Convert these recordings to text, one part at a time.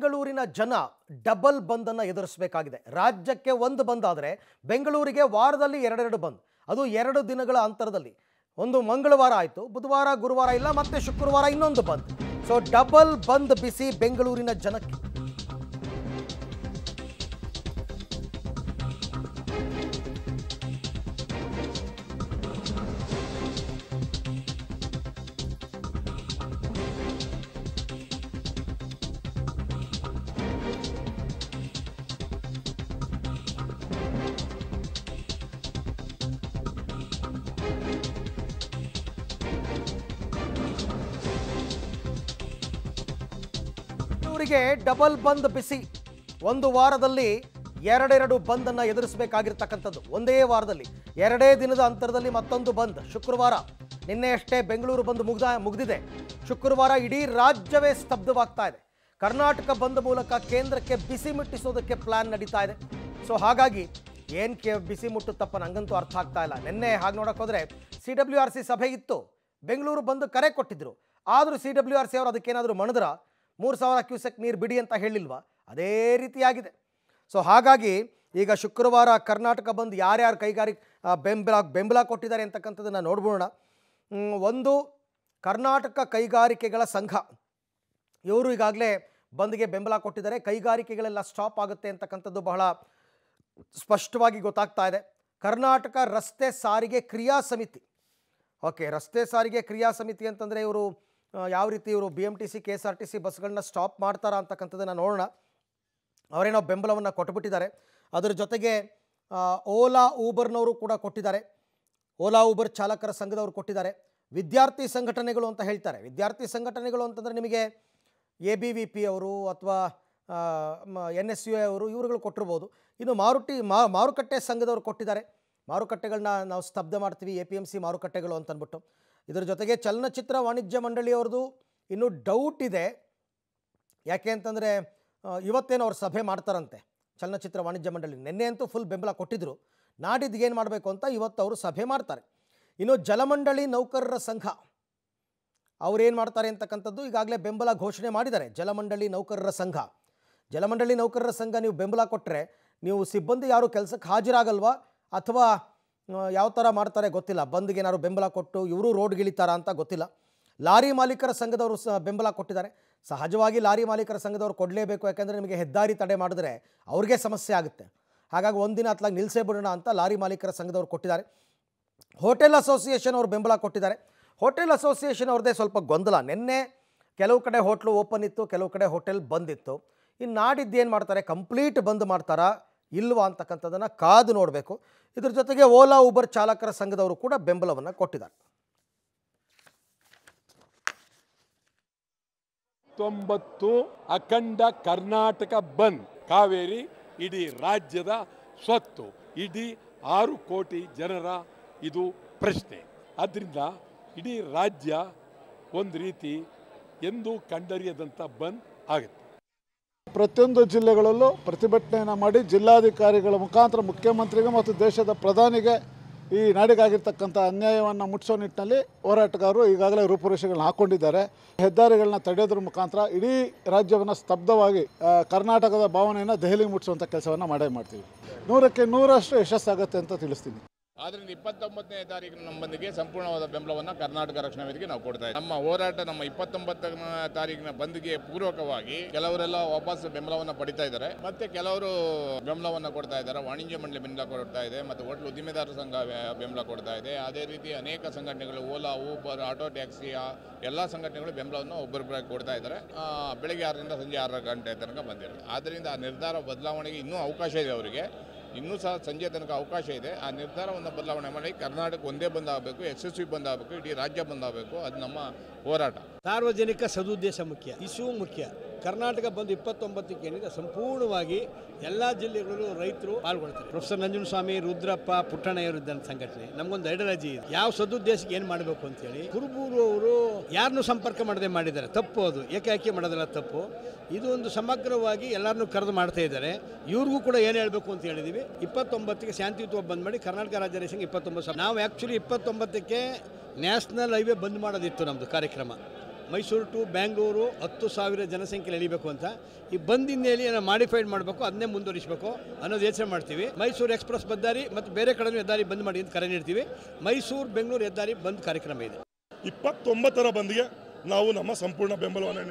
ಬೆಂಗಳೂರಿನ ಜನ ಡಬಲ್ ಬಂದನ್ನು ಎದುರಿಸಬೇಕಾಗಿದೆ ರಾಜ್ಯಕ್ಕೆ ಒಂದು ಬಂದ್ ಆದರೆ ಬೆಂಗಳೂರಿಗೆ ವಾರದಲ್ಲಿ ಎರಡೆರಡು ಬಂದ್ ಅದು ಎರಡು ದಿನಗಳ ಅಂತರದಲ್ಲಿ ಒಂದು ಮಂಗಳವಾರ ಆಯಿತು ಬುಧವಾರ ಗುರುವಾರ ಇಲ್ಲ ಮತ್ತೆ ಶುಕ್ರವಾರ ಇನ್ನೊಂದು ಬಂದ್ ಸೊ ಡಬಲ್ ಬಂದ್ ಬಿಸಿ ಬೆಂಗಳೂರಿನ ಜನಕ್ಕೆ ಕೆಲವರಿಗೆ ಡಬಲ್ ಬಂದ್ ಬಿಸಿ ಒಂದು ವಾರದಲ್ಲಿ ಎರಡೆರಡು ಬಂದನ್ನು ಎದುರಿಸಬೇಕಾಗಿರ್ತಕ್ಕಂಥದ್ದು ಒಂದೇ ವಾರದಲ್ಲಿ ಎರಡೇ ದಿನದ ಅಂತರದಲ್ಲಿ ಮತ್ತೊಂದು ಬಂದ್ ಶುಕ್ರವಾರ ನಿನ್ನೆಯಷ್ಟೇ ಬೆಂಗಳೂರು ಬಂದ್ ಮುಗ್ದ ಮುಗಿದಿದೆ ಶುಕ್ರವಾರ ಇಡೀ ರಾಜ್ಯವೇ ಸ್ತಬ್ಧವಾಗ್ತಾ ಇದೆ ಕರ್ನಾಟಕ ಬಂದ್ ಮೂಲಕ ಕೇಂದ್ರಕ್ಕೆ ಬಿಸಿ ಮುಟ್ಟಿಸೋದಕ್ಕೆ ಪ್ಲಾನ್ ನಡೀತಾ ಇದೆ ಸೊ ಹಾಗಾಗಿ ಏನ್ ಕೇ ಬಿಸಿ ಮುಟ್ಟುತ್ತಪ್ಪ ನಂಗಂತೂ ಅರ್ಥ ಆಗ್ತಾ ಇಲ್ಲ ನಿನ್ನೆ ಹಾಗೆ ನೋಡಕ್ ಹೋದ್ರೆ ಸಿ ಡಬ್ಲ್ಯೂ ಆರ್ ಸಿ ಸಭೆ ಇತ್ತು ಬೆಂಗಳೂರು ಬಂದು ಕರೆ ಕೊಟ್ಟಿದ್ರು ಆದರೂ ಸಿ ಡಬ್ಲ್ಯೂ ಆರ್ ಸಿ ಅವರು ಅದಕ್ಕೇನಾದರೂ ಮಣದ್ರ ಮೂರು ಸಾವಿರ ಕ್ಯೂಸೆಕ್ ನೀರು ಬಿಡಿ ಅಂತ ಹೇಳಿಲ್ವಾ ಅದೇ ರೀತಿಯಾಗಿದೆ ಸೊ ಹಾಗಾಗಿ ಈಗ ಶುಕ್ರವಾರ ಕರ್ನಾಟಕ ಬಂದು ಯಾರ್ಯಾರು ಕೈಗಾರಿಕೆ ಬೆಂಬಲ ಬೆಂಬಲ ಕೊಟ್ಟಿದ್ದಾರೆ ಅಂತಕ್ಕಂಥದ್ದನ್ನು ನೋಡ್ಬೋಣ ಒಂದು ಕರ್ನಾಟಕ ಕೈಗಾರಿಕೆಗಳ ಸಂಘ ಇವರು ಈಗಾಗಲೇ ಬಂದ್ಗೆ ಬೆಂಬಲ ಕೊಟ್ಟಿದ್ದಾರೆ ಕೈಗಾರಿಕೆಗಳೆಲ್ಲ ಸ್ಟಾಪ್ ಆಗುತ್ತೆ ಅಂತಕ್ಕಂಥದ್ದು ಬಹಳ ಸ್ಪಷ್ಟವಾಗಿ ಗೊತ್ತಾಗ್ತಾ ಇದೆ ಕರ್ನಾಟಕ ರಸ್ತೆ ಸಾರಿಗೆ ಕ್ರಿಯಾ ಸಮಿತಿ ಓಕೆ ರಸ್ತೆ ಸಾರಿಗೆ ಕ್ರಿಯಾ ಸಮಿತಿ ಅಂತಂದರೆ ಇವರು ಯಾವ ರೀತಿ ಇವರು B M T C K S R T C ಬಸ್ಗಳನ್ನ ಸ್ಟಾಪ್ ಮಾಡ್ತಾರ ಅಂತಕ್ಕಂಥದ್ದನ್ನು ನೋಡೋಣ ಅವರೇನೋ ಬೆಂಬಲವನ್ನು ಕೊಟ್ಟುಬಿಟ್ಟಿದ್ದಾರೆ ಅದರ ಜೊತೆಗೆ ಓಲಾ ಊಬರ್ನವರು ಕೂಡ ಕೊಟ್ಟಿದ್ದಾರೆ ಓಲಾ ಊಬರ್ ಚಾಲಕರ ಸಂಘದವರು ಕೊಟ್ಟಿದ್ದಾರೆ ವಿದ್ಯಾರ್ಥಿ ಸಂಘಟನೆಗಳು ಅಂತ ಹೇಳ್ತಾರೆ ವಿದ್ಯಾರ್ಥಿ ಸಂಘಟನೆಗಳು ಅಂತಂದರೆ ನಿಮಗೆ ಎ ಬಿ ವಿ ಪಿ ಅವರು ಅಥವಾ ಎನ್ ಎಸ್ ಯು ಎ ಅವರು ಇವರುಗಳು ಕೊಟ್ಟಿರ್ಬೋದು ಇನ್ನು ಮಾರುಟಿ ಮಾರುಕಟ್ಟೆ ಸಂಘದವರು ಕೊಟ್ಟಿದ್ದಾರೆ ಮಾರುಕಟ್ಟೆಗಳನ್ನ ನಾವು ಸ್ತಬ್ಧ ಮಾಡ್ತೀವಿ ಎ ಪಿ ಎಮ್ ಸಿ ಮಾರುಕಟ್ಟೆಗಳು ಅಂತಂದ್ಬಿಟ್ಟು ಇದರ ಜೊತೆಗೆ ಚಲನಚಿತ್ರ ವಾಣಿಜ್ಯ ಮಂಡಳಿಯವ್ರದ್ದು ಇನ್ನೂ ಡೌಟ್ ಇದೆ ಯಾಕೆ ಅಂತಂದರೆ ಇವತ್ತೇನು ಅವ್ರು ಸಭೆ ಮಾಡ್ತಾರಂತೆ ಚಲನಚಿತ್ರ ವಾಣಿಜ್ಯ ಮಂಡಳಿ ನಿನ್ನೆ ಅಂತೂ ಫುಲ್ ಬೆಂಬಲ ಕೊಟ್ಟಿದ್ದರು ನಾಡಿದ್ದು ಏನು ಮಾಡಬೇಕು ಅಂತ ಇವತ್ತು ಅವರು ಸಭೆ ಮಾಡ್ತಾರೆ ಇನ್ನು ಜಲಮಂಡಳಿ ನೌಕರರ ಸಂಘ ಅವರೇನು ಮಾಡ್ತಾರೆ ಅಂತಕ್ಕಂಥದ್ದು ಈಗಾಗಲೇ ಬೆಂಬಲ ಘೋಷಣೆ ಮಾಡಿದ್ದಾರೆ ಜಲಮಂಡಳಿ ನೌಕರರ ಸಂಘ ಜಲಮಂಡಳಿ ನೌಕರರ ಸಂಘ ನೀವು ಬೆಂಬಲ ಕೊಟ್ಟರೆ ನೀವು ಸಿಬ್ಬಂದಿ ಯಾರು ಕೆಲಸಕ್ಕೆ ಹಾಜರಾಗಲ್ವಾ ಅಥವಾ ಯಾವ ಥರ ಮಾಡ್ತಾರೆ ಗೊತ್ತಿಲ್ಲ ಬಂದ್ಗೆ ಏನಾದ್ರು ಬೆಂಬಲ ಕೊಟ್ಟು ಇವರು ರೋಡ್ಗಿಳಿತಾರ ಅಂತ ಗೊತ್ತಿಲ್ಲ ಲಾರಿ ಮಾಲೀಕರ ಸಂಘದವರು ಸಹ ಬೆಂಬಲ ಕೊಟ್ಟಿದ್ದಾರೆ ಸಹಜವಾಗಿ ಲಾರಿ ಮಾಲೀಕರ ಸಂಘದವ್ರು ಕೊಡಲೇಬೇಕು ಯಾಕೆಂದರೆ ನಿಮಗೆ ಹೆದ್ದಾರಿ ತಡೆ ಮಾಡಿದ್ರೆ ಅವ್ರಿಗೆ ಸಮಸ್ಯೆ ಆಗುತ್ತೆ ಹಾಗಾಗಿ ಒಂದಿನ ಅತ್ಲಾಗಿ ನಿಲ್ಲಿಸೇ ಬಿಡೋಣ ಅಂತ ಲಾರಿ ಮಾಲೀಕರ ಸಂಘದವ್ರು ಕೊಟ್ಟಿದ್ದಾರೆ ಹೋಟೆಲ್ ಅಸೋಸಿಯೇಷನ್ ಅವರು ಬೆಂಬಲ ಕೊಟ್ಟಿದ್ದಾರೆ ಹೋಟೆಲ್ ಅಸೋಸಿಯೇಷನ್ ಅವ್ರದ್ದೇ ಸ್ವಲ್ಪ ಗೊಂದಲ ನಿನ್ನೆ ಕೆಲವು ಕಡೆ ಹೋಟ್ಲು ಓಪನ್ ಇತ್ತು ಕೆಲವು ಕಡೆ ಹೋಟೆಲ್ ಬಂದಿತ್ತು ಇನ್ನು ನಾಡಿದ್ದು ಏನು ಮಾಡ್ತಾರೆ ಕಂಪ್ಲೀಟ್ ಬಂದ್ ಮಾಡ್ತಾರಾ ಇಲ್ವಾ ಅಂತಕ್ಕಂಥದ್ದನ್ನು ಕಾದು ನೋಡಬೇಕು ಇದ್ರ ಜೊತೆಗೆ ಓಲಾ ಉಬರ್ ಚಾಲಕರ ಸಂಘದವರು ಕೂಡ ಬೆಂಬಲವನ್ನು ಕೊಟ್ಟಿದ್ದಾರೆ ತೊಂಬತ್ತು ಅಖಂಡ ಕರ್ನಾಟಕ ಬಂದ್ ಕಾವೇರಿ ಇಡೀ ರಾಜ್ಯದ ಸ್ವತ್ತು ಇಡೀ ಆರು ಕೋಟಿ ಜನರ ಇದು ಪ್ರಶ್ನೆ ಆದ್ದರಿಂದ ಇಡೀ ರಾಜ್ಯ ಒಂದು ರೀತಿ ಎಂದು ಕಂಡರಿಯದಂಥ ಬಂದ್ ಆಗುತ್ತೆ ಪ್ರತಿಯೊಂದು ಜಿಲ್ಲೆಗಳಲ್ಲೂ ಪ್ರತಿಭಟನೆಯನ್ನು ಮಾಡಿ ಜಿಲ್ಲಾಧಿಕಾರಿಗಳ ಮುಖಾಂತರ ಮುಖ್ಯಮಂತ್ರಿಗೆ ಮತ್ತು ದೇಶದ ಪ್ರಧಾನಿಗೆ ಈ ನಾಡಿಗಾಗಿರ್ತಕ್ಕಂಥ ಅನ್ಯಾಯವನ್ನು ಮುಟ್ಟಿಸೋ ನಿಟ್ಟಿನಲ್ಲಿ ಹೋರಾಟಗಾರರು ಈಗಾಗಲೇ ರೂಪುರೇಷೆಗಳನ್ನ ಹಾಕ್ಕೊಂಡಿದ್ದಾರೆ ಹೆದ್ದಾರಿಗಳನ್ನ ತಡೆಯೋದ್ರ ಮುಖಾಂತರ ಇಡೀ ರಾಜ್ಯವನ್ನು ಸ್ತಬ್ಧವಾಗಿ ಕರ್ನಾಟಕದ ಭಾವನೆಯನ್ನು ದೆಹಲಿಗೆ ಮುಟ್ಟಿಸುವಂಥ ಕೆಲಸವನ್ನು ಮಾಡೇ ಮಾಡ್ತೀವಿ ನೂರಕ್ಕೆ ನೂರಷ್ಟು ಯಶಸ್ಸಾಗುತ್ತೆ ಅಂತ ತಿಳಿಸ್ತೀನಿ ಆದ್ದರಿಂದ ಇಪ್ಪತ್ತೊಂಬತ್ತನೇ ತಾರೀಕು ನಮ್ಮೊಂದಿಗೆ ಸಂಪೂರ್ಣವಾದ ಬೆಂಬಲವನ್ನು ಕರ್ನಾಟಕ ರಕ್ಷಣಾ ವೇದಿಕೆ ನಾವು ಕೊಡ್ತಾ ಇದ್ದೀವಿ ನಮ್ಮ ಹೋರಾಟ ನಮ್ಮ ಇಪ್ಪತ್ತೊಂಬತ್ತನೇ ತಾರೀಕಿನ ಬಂದ್ಗೆ ಪೂರ್ವಕವಾಗಿ ಕೆಲವರೆಲ್ಲ ವಾಪಸ್ ಬೆಂಬಲವನ್ನು ಪಡಿತಾ ಇದ್ದಾರೆ ಮತ್ತೆ ಕೆಲವರು ಬೆಂಬಲವನ್ನು ಕೊಡ್ತಾ ಇದ್ದಾರೆ ವಾಣಿಜ್ಯ ಮಂಡಳಿ ಬೆಂಬಲ ಕೊಡ್ತಾ ಇದೆ ಮತ್ತು ಹೋಟ್ಲು ಉದ್ದಿಮೆದಾರರ ಸಂಘ ಬೆಂಬಲ ಕೊಡ್ತಾ ಇದೆ ಅದೇ ರೀತಿ ಅನೇಕ ಸಂಘಟನೆಗಳು ಓಲಾ ಊಬರ್ ಆಟೋ ಟ್ಯಾಕ್ಸಿ ಎಲ್ಲ ಸಂಘಟನೆಗಳು ಬೆಂಬಲವನ್ನು ಒಬ್ಬರೊಬ್ಬರಾಗಿ ಕೊಡ್ತಾ ಇದ್ದಾರೆ ಬೆಳಗ್ಗೆ ಆರರಿಂದ ಸಂಜೆ ಆರು ಗಂಟೆ ತನಕ ಬಂದಿರೋದು ಆದ್ದರಿಂದ ಆ ನಿರ್ಧಾರ ಬದಲಾವಣೆಗೆ ಇನ್ನೂ ಅವಕಾಶ ಇದೆ ಅವರಿಗೆ ಇನ್ನೂ ಸಹ ಸಂಜೆ ತನಕ ಅವಕಾಶ ಇದೆ ಆ ನಿರ್ಧಾರವನ್ನು ಬದಲಾವಣೆ ಮಾಡಿ ಕರ್ನಾಟಕ ಒಂದೇ ಬಂದಾಗಬೇಕು ಎಸ್ ಎಸ್ ಬಂದಾಗಬೇಕು ಇಡೀ ರಾಜ್ಯ ಬಂದಾಗಬೇಕು ಅದು ನಮ್ಮ ಹೋರಾಟ ಸಾರ್ವಜನಿಕ ಸದುದ್ದೇಶ ಮುಖ್ಯ ಇಶ್ಯೂ ಮುಖ್ಯ ಕರ್ನಾಟಕ ಬಂದು ಇಪ್ಪತ್ತೊಂಬತ್ತಕ್ಕೆ ಏನಿದೆ ಸಂಪೂರ್ಣವಾಗಿ ಎಲ್ಲ ಜಿಲ್ಲೆಗಳಲ್ಲೂ ರೈತರು ಪಾಲ್ಗೊಳ್ತಾರೆ ಪ್ರೊಫೆಸರ್ ಸ್ವಾಮಿ ರುದ್ರಪ್ಪ ಇದ್ದಂಥ ಸಂಘಟನೆ ನಮಗೊಂದು ಐಡಿಯಾಲಜಿ ಇದೆ ಯಾವ ಸದುದ್ದೇಶಕ್ಕೆ ಏನು ಮಾಡಬೇಕು ಅಂತೇಳಿ ಕುರುಬೂರು ಅವರು ಯಾರನ್ನು ಸಂಪರ್ಕ ಮಾಡದೆ ಮಾಡಿದ್ದಾರೆ ತಪ್ಪು ಅದು ಏಕಾಏಕಿ ಮಾಡೋದಲ್ಲ ತಪ್ಪು ಇದು ಒಂದು ಸಮಗ್ರವಾಗಿ ಎಲ್ಲರನ್ನು ಕರೆದು ಮಾಡ್ತಾ ಇದ್ದಾರೆ ಇವ್ರಿಗೂ ಕೂಡ ಏನು ಹೇಳಬೇಕು ಅಂತ ಹೇಳಿದೀವಿ ಇಪ್ಪತ್ತೊಂಬತ್ತಕ್ಕೆ ಶಾಂತಿಯುತ್ವ ಬಂದ್ ಮಾಡಿ ಕರ್ನಾಟಕ ರಾಜ್ಯ ಸಂಘ ಇಪ್ಪತ್ತೊಂಬತ್ತು ನಾವು ಆ್ಯಕ್ಚುಲಿ ಇಪ್ಪತ್ತೊಂಬತ್ತಕ್ಕೆ ನ್ಯಾಷನಲ್ ಹೈವೇ ಬಂದ್ ಮಾಡೋದಿತ್ತು ನಮ್ಮದು ಕಾರ್ಯಕ್ರಮ ಮೈಸೂರು ಟು ಬ್ಯಾಂಗ್ಳೂರು ಹತ್ತು ಸಾವಿರ ಜನಸಂಖ್ಯೆ ಎಳಿಬೇಕು ಅಂತ ಈ ಬಂದಿಂದ ಹೇಳಿ ಏನೋ ಮಾಡಿಫೈಡ್ ಮಾಡಬೇಕು ಅದನ್ನೇ ಮುಂದುವರಿಸಬೇಕು ಅನ್ನೋದು ಯೋಚನೆ ಮಾಡ್ತೀವಿ ಮೈಸೂರು ಎಕ್ಸ್ಪ್ರೆಸ್ ಬದ್ದಾರಿ ಮತ್ತು ಬೇರೆ ಕಡೆ ಹೆದ್ದಾರಿ ಬಂದ್ ಮಾಡಿ ಅಂತ ಕರೆ ನೀಡ್ತೀವಿ ಮೈಸೂರು ಬೆಂಗಳೂರು ಹೆದ್ದಾರಿ ಬಂದ್ ಕಾರ್ಯಕ್ರಮ ಇದೆ ಇಪ್ಪತ್ತೊಂಬತ್ತರ ಬಂದ್ಗೆ ನಾವು ನಮ್ಮ ಸಂಪೂರ್ಣ ಬೆಂಬಲವನ್ನು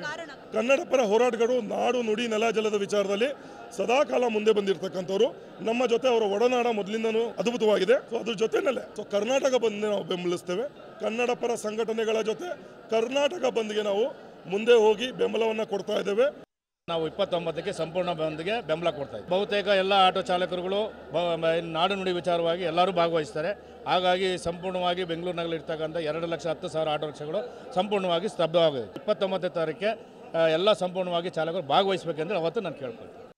ಕನ್ನಡ ಪರ ಹೋರಾಟಗಾರರು ನಾಡು ನುಡಿ ನೆಲ ಜಲದ ವಿಚಾರದಲ್ಲಿ ಸದಾಕಾಲ ಮುಂದೆ ಬಂದಿರತಕ್ಕಂಥವ್ರು ನಮ್ಮ ಜೊತೆ ಅವರ ಒಡನಾಡ ಮೊದಲಿಂದನೂ ಅದ್ಭುತವಾಗಿದೆ ಸೊ ಅದ್ರ ಜೊತೆನಲ್ಲೇ ಸೊ ಕರ್ನಾಟಕ ಬಂದ್ಗೆ ನಾವು ಬೆಂಬಲಿಸ್ತೇವೆ ಕನ್ನಡ ಪರ ಸಂಘಟನೆಗಳ ಜೊತೆ ಕರ್ನಾಟಕ ಬಂದ್ಗೆ ನಾವು ಮುಂದೆ ಹೋಗಿ ಬೆಂಬಲವನ್ನು ಕೊಡ್ತಾ ಇದ್ದೇವೆ ನಾವು ಇಪ್ಪತ್ತೊಂಬತ್ತಕ್ಕೆ ಸಂಪೂರ್ಣ ಬಂದ್ಗೆ ಬೆಂಬಲ ಕೊಡ್ತಾ ಇದ್ದೀವಿ ಬಹುತೇಕ ಎಲ್ಲ ಆಟೋ ಚಾಲಕರುಗಳು ನಾಡು ನುಡಿ ವಿಚಾರವಾಗಿ ಎಲ್ಲರೂ ಭಾಗವಹಿಸ್ತಾರೆ ಹಾಗಾಗಿ ಸಂಪೂರ್ಣವಾಗಿ ಬೆಂಗಳೂರಿನಲ್ಲಿ ಇರ್ತಕ್ಕಂಥ ಎರಡು ಲಕ್ಷ ಹತ್ತು ಸಾವಿರ ಆಟೋ ರಿಕ್ಷಾಗಳು ಸಂಪೂರ್ಣವಾಗಿ ಸ್ತಬ್ಧವಾಗಿದೆ ಇಪ್ಪತ್ತೊಂಬತ್ತನೇ ತಾರೀಕೆ ಎಲ್ಲ ಸಂಪೂರ್ಣವಾಗಿ ಚಾಲಕರು ಭಾಗವಹಿಸಬೇಕೆಂದ್ರೆ ಅವತ್ತು ನಾನು ಕೇಳ್ಕೊಳ್ತೀನಿ